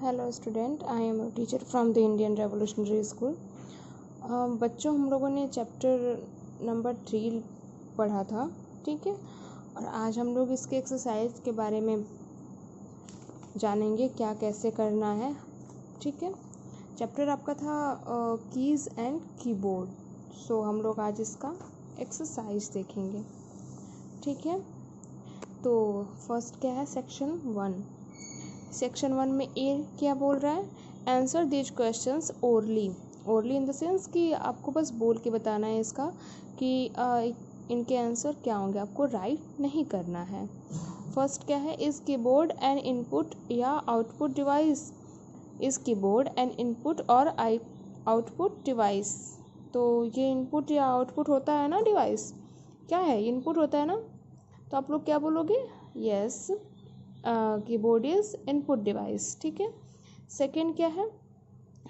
Hello student I am a teacher from the Indian revolutionary school बच्चों हम लोगों ने चैप्टर नंबर थ्री पढ़ा था ठीक है और आज हम लोग इसके एक्सरसाइज के बारे में जानेंगे क्या कैसे करना है ठीक है चैप्टर आपका था कीज़ एंड कीबोर्ड सो हम लोग आज इसका एक्सरसाइज देखेंगे ठीक है तो फर्स्ट क्या है सेक्शन वन सेक्शन वन में ए क्या बोल रहा है answer these question orally orally in the sense कि आपको बस बोल के बताना है इसका कि आ, इनके आंसर क्या होंगे आपको राइट नहीं करना है फर्स्ट क्या है इस कीबोर्ड एंड इनपुट या output device is keyboard and input और आई आउटपुट डिवाइस तो ये इनपुट या आउटपुट होता है ना डिवाइस क्या है इनपुट होता है ना तो आप लोग क्या बोलोगे yes yes. Keyboard is input device ठीक है सेकेंड क्या है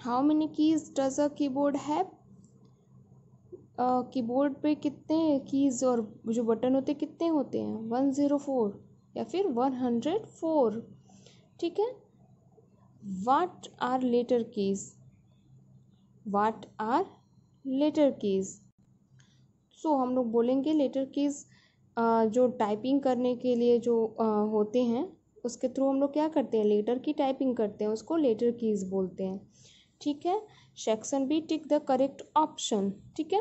how many keys does a keyboard have keyboard पे कितने कीज़ और जो बटन होते हैं कितने होते हैं वन ज़ीरो फोर या फिर वन हंड्रेड फोर ठीक है what are letter keys what are letter keys so हम लोग बोलेंगे लेटर कीज़ जो टाइपिंग करने के लिए जो होते हैं उसके थ्रू हम लोग क्या करते हैं लेटर की टाइपिंग करते हैं उसको लेटर कीज बोलते हैं ठीक है section B tick the correct option ठीक है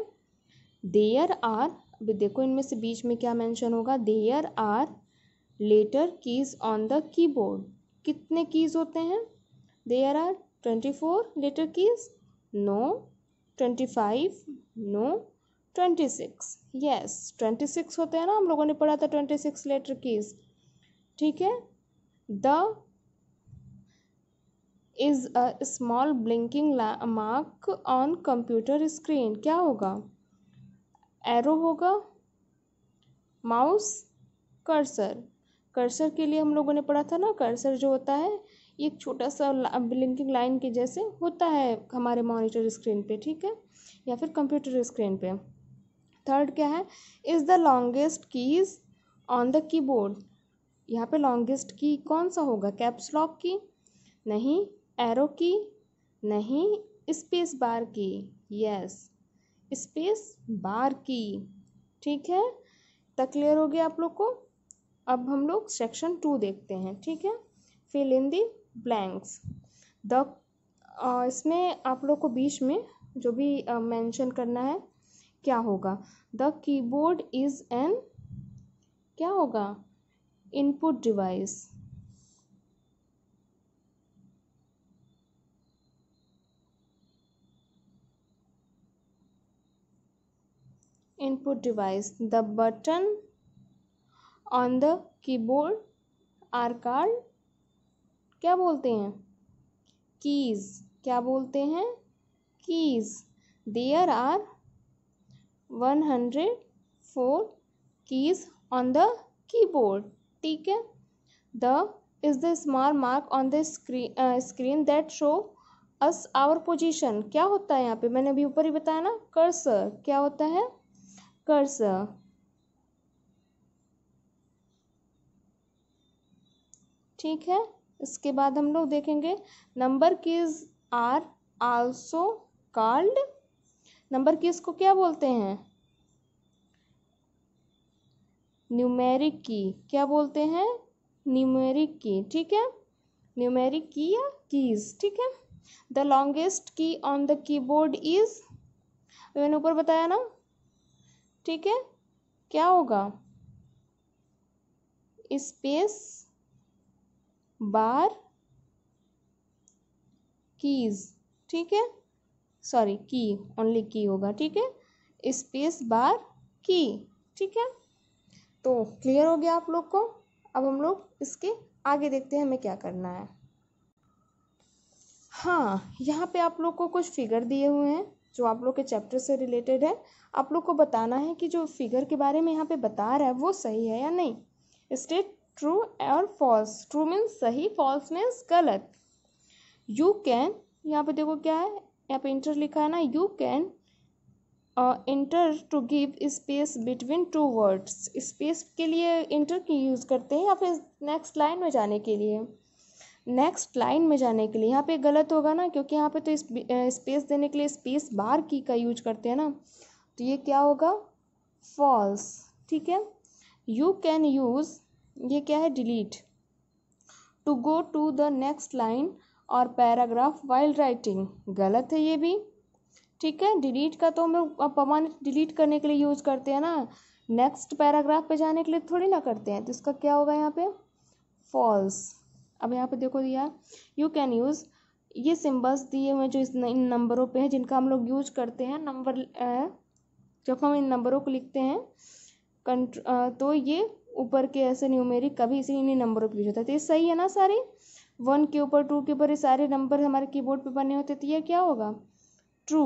देयर आर अभी देखो इनमें से बीच में क्या मेंशन होगा there are letter keys on the keyboard कितने कीज होते हैं there are twenty four letter keys no twenty five no twenty six yes twenty six होते हैं ना हम लोगों ने पढ़ा था ट्वेंटी सिक्स लेटर कीज ठीक है the is a small blinking mark on computer screen क्या होगा एरो होगा माउस कर्सर कर्सर के लिए हम लोगों ने पढ़ा था ना कर्सर जो होता है एक छोटा सा ब्लिंकिंग लाइन के जैसे होता है हमारे मॉनिटर स्क्रीन पे ठीक है या फिर कंप्यूटर स्क्रीन पे थर्ड क्या है is the longest keys on the keyboard यहाँ पे लॉन्गेस्ट की कौन सा होगा कैप्स लॉक की नहीं एरो की नहीं स्पेस बार की यस स्पेस बार की ठीक है तक क्लियर हो गया आप लोग को अब हम लोग सेक्शन टू देखते हैं ठीक है fill in the blanks the इसमें आप लोग को बीच में जो भी मेंशन uh, करना है क्या होगा द कीबोर्ड इज़ एन क्या होगा input device input device the button on the keyboard are card क्या बोलते हैं कीज क्या बोलते हैं keys there are one hundred four keys on the keyboard ठीक है the is the small mark on the screen screen that show us our position क्या होता है यहाँ पे मैंने अभी ऊपर ही बताया ना कर्सर क्या होता है कर्सर ठीक है इसके बाद हम लोग देखेंगे number keys are also called number keys को क्या बोलते हैं न्यूमेरिक की क्या बोलते हैं न्यूमेरिक की ठीक है न्यूमेरिक की या कीज़ ठीक है the longest key on the keyboard is मैंने ऊपर बताया ना ठीक है क्या होगा स्पेस बार कीज़ ठीक है सॉरी की ओनली की होगा ठीक है स्पेस बार की ठीक है तो क्लियर हो गया आप लोग को अब हम लोग इसके आगे देखते हैं हमें क्या करना है हाँ यहाँ पे आप लोग को कुछ फिगर दिए हुए हैं जो आप लोग के चैप्टर से रिलेटेड है आप लोग को बताना है कि जो फिगर के बारे में यहाँ पे बता रहा है वो सही है या नहीं स्टेट ट्रू और फॉल्स ट्रू मीन्स सही फॉल्स मीन्स गलत यू कैन यहाँ पे देखो क्या है यहाँ पे इंटर लिखा है ना you can enter to give space between two words space के लिए इंटर की यूज़ करते हैं या फिर नेक्स्ट लाइन में जाने के लिए नेक्स्ट लाइन में जाने के लिए यहाँ पे गलत होगा ना क्योंकि यहाँ पे तो स्पेस देने के लिए स्पेस बार की का यूज करते हैं ना तो ये क्या होगा फॉल्स ठीक है यू कैन यूज़ ये क्या है delete to go to the next line और पैराग्राफ वाइल राइटिंग गलत है ये भी ठीक है डिलीट का तो हम लोग अब पवन डिलीट करने के लिए यूज़ करते हैं ना नेक्स्ट पैराग्राफ पे जाने के लिए थोड़ी ना करते हैं तो इसका क्या होगा यहाँ पे फॉल्स अब यहाँ पे देखो दिया यू कैन यूज़ ये सिम्बल्स दिए हुए जो इस इन नंबरों पे हैं जिनका हम लोग यूज करते हैं नंबर जब हम इन नंबरों को लिखते हैं कंट्र तो ये ऊपर के ऐसे न्यूमेरिक कभी इसी इन्हीं नंबरों पर यूज होता है तो ये सही है ना सारी वन के ऊपर टू के ऊपर ये सारे नंबर हमारे कीबोर्ड पे बने होते तो ये क्या होगा true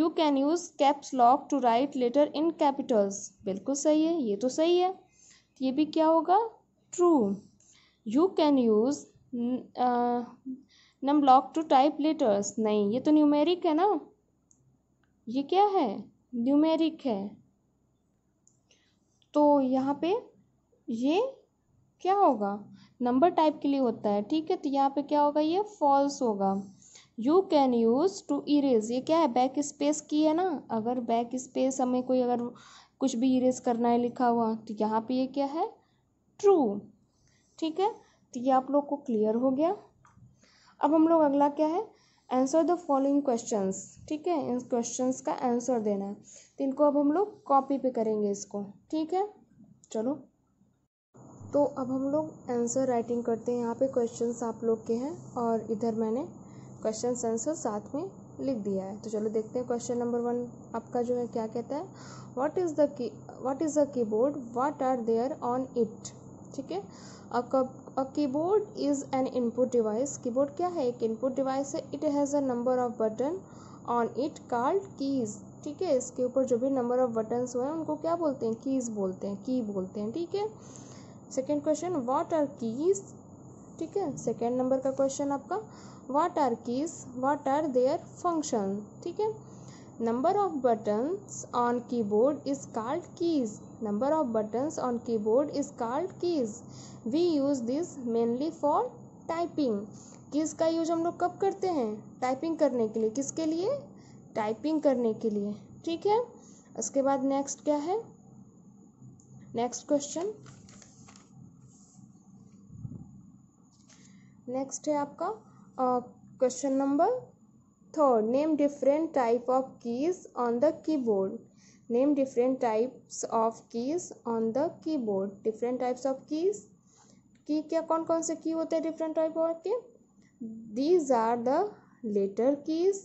you can use caps lock to write letter in capitals बिल्कुल सही है ये तो सही है तो ये भी क्या होगा true you can use num lock to type letters नहीं ये तो न्यूमेरिक है ना ये क्या है न्यूमेरिक है तो यहाँ पे ये क्या होगा नंबर टाइप के लिए होता है ठीक है तो यहाँ पे क्या होगा ये फॉल्स होगा you can use to erase ये क्या है बैक स्पेस की है ना अगर बैक स्पेस हमें कोई अगर कुछ भी इरेज करना है लिखा हुआ तो यहाँ पे ये क्या है ट्रू ठीक है तो ये आप लोग को क्लियर हो गया अब हम लोग अगला क्या है आंसर द फॉलोइंग क्वेश्चन ठीक है इन क्वेश्चन का आंसर देना है तो इनको अब हम लोग कॉपी पे करेंगे इसको ठीक है चलो तो अब हम लोग आंसर राइटिंग करते हैं यहाँ पे क्वेश्चंस आप लोग के हैं और इधर मैंने क्वेश्चन आंसर साथ में लिख दिया है तो चलो देखते हैं क्वेश्चन नंबर वन आपका जो है क्या कहता है what is the key what is the keyboard what are there on it ठीक है a keyboard is an input device keyboard क्या है एक इनपुट डिवाइस है it has a number of button on it card keys ठीक है इसके ऊपर जो भी नंबर ऑफ बटन्स हुए हैं उनको क्या बोलते हैं कीज़ बोलते हैं की बोलते हैं ठीक है second question what are keys ठीक है सेकेंड नंबर का क्वेश्चन आपका what are keys what are their function ठीक है number of buttons on keyboard is called keys number of buttons on keyboard is called keys we use this mainly for typing keys का use हम लोग कब करते हैं typing करने के लिए किसके लिए टाइपिंग करने के लिए ठीक है उसके बाद नेक्स्ट क्या है नेक्स्ट क्वेश्चन नेक्स्ट है आपका question number third name different type of keys on the keyboard name different types of keys on the keyboard different types of keys की क्या कौन कौन से की होते हैं डिफरेंट टाइप ऑफ के these are the letter keys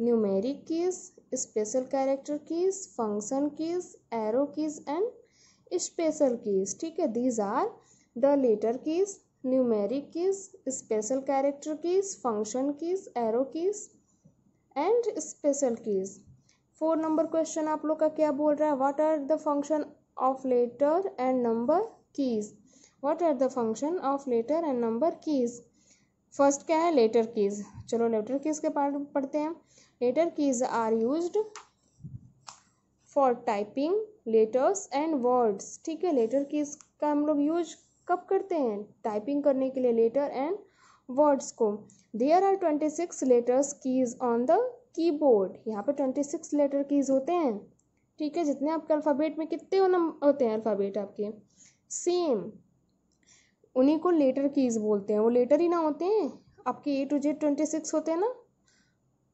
numeric keys special character keys function keys arrow keys and special keys ठीक है these are the letter keys numeric keys special character keys function keys arrow keys and special keys four number question आप लोग का क्या बोल रहा है what are the function of letter and number keys what are the function of letter and number keys first क्या है letter keys चलो लेटर कीज के पार्ट पढ़ते हैं letter keys are use for typing letters and words ठीक है letter keys का हम लोग यूज कब करते हैं टाइपिंग करने के लिए लेटर एंड वर्ड्स को there are twenty six letters keys on the keyboard यहाँ पर ट्वेंटी सिक्स लेटर कीज होते हैं ठीक है जितने आपके अल्फ़ाबेट में कितने होते हैं अल्फ़ाबेट आपके सेम उन्हीं को लेटर कीज बोलते हैं वो लेटर ही ना होते हैं आपके A to Z twenty six होते हैं ना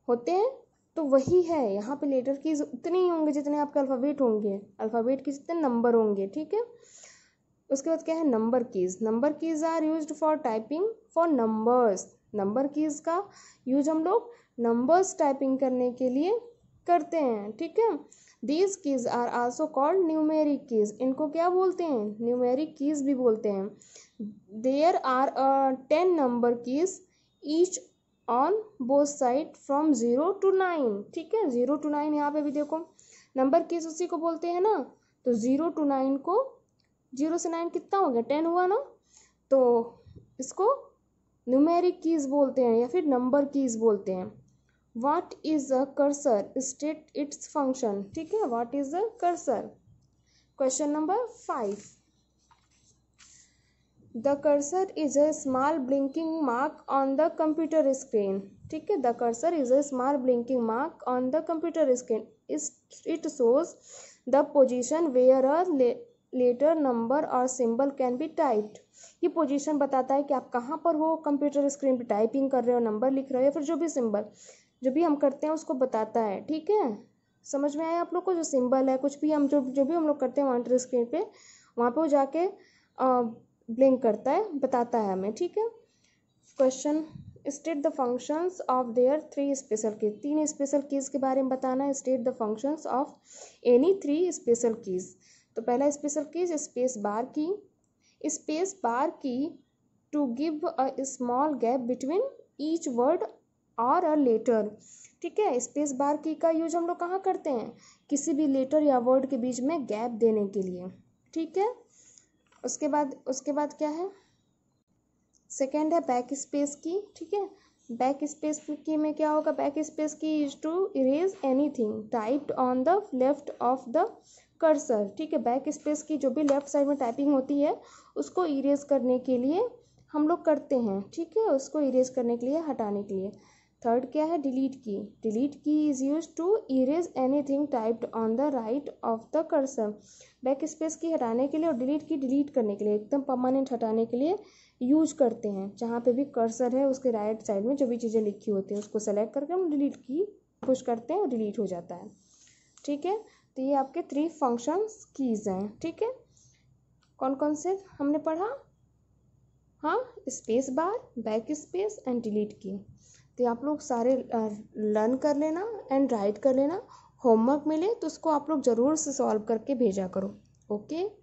होते हैं तो वही है यहाँ पे लेटर कीज उतने ही होंगे जितने आपके अल्फ़ाबेट होंगे अल्फ़ाबेट के जितने नंबर होंगे ठीक है उसके बाद क्या है number keys number keys are use for typing for numbers number keys का यूज हम लोग नंबर्स टाइपिंग करने के लिए करते हैं ठीक है these keys are also called numeric keys इनको क्या बोलते हैं न्यूमेरिक कीज भी बोलते हैं there are ten number keys each on both side from zero to nine ठीक है ज़ीरो टू नाइन यहाँ पे भी देखो नंबर कीज उसी को बोलते हैं ना तो ज़ीरो टू नाइन को जीरो से नाइन कितना हो गया टेन हुआ ना तो इसको न्यूमेरिक कीज बोलते हैं या फिर नंबर कीज बोलते हैं what is a cursor state its function ठीक है what is a cursor question number five the cursor is a small blinking mark on the computer screen ठीक है the cursor is a small blinking mark on the computer screen it shows the position where a letter number और symbol can be typed ये position बताता है कि आप कहाँ पर हो कंप्यूटर स्क्रीन पे टाइपिंग कर रहे हो नंबर लिख रहे हो या फिर जो भी सिंबल जो भी हम करते हैं उसको बताता है ठीक है समझ में आया आप लोग को जो सिंबल है कुछ भी हम जो जो भी हम लोग करते हैं मॉनिटर स्क्रीन पे वहाँ पे वो जाके ब्लिंक करता है बताता है हमें ठीक है question state the functions of their three special keys तीन स्पेशल कीज के बारे में बताना है state the functions of any three special keys तो पहला स्पेशल कीज स्पेस बार की space bar key to give a small gap between each word और अ लेटर ठीक है स्पेस बार की का यूज हम लोग कहाँ करते हैं किसी भी लेटर या वर्ड के बीच में गैप देने के लिए ठीक है उसके बाद उसके बाद क्या है सेकेंड है बैक स्पेस की ठीक है बैक स्पेस की में क्या होगा back space key is to erase anything typed on the left of the cursor ठीक है बैक स्पेस की जो भी लेफ्ट साइड में टाइपिंग होती है उसको इरेज करने के लिए हम लोग करते हैं ठीक है उसको इरेज करने के लिए हटाने के लिए थर्ड क्या है delete key delete key is use to erase anything typed on the right of the cursor back space key हटाने के लिए और डिलीट की डिलीट करने के लिए एकदम परमानेंट हटाने के लिए यूज करते हैं जहाँ पे भी कर्सर है उसके राइट right साइड में जो भी चीज़ें लिखी होती हैं उसको सेलेक्ट करके हम डिलीट की पुश करते हैं और डिलीट हो जाता है ठीक है तो ये आपके थ्री फंक्शंस कीज़ हैं ठीक है कौन कौन से हमने पढ़ा हाँ space bar back space and delete key तो आप लोग सारे लर्न कर लेना एंड राइट कर लेना होमवर्क मिले तो उसको आप लोग ज़रूर से सॉल्व करके भेजा करो ओके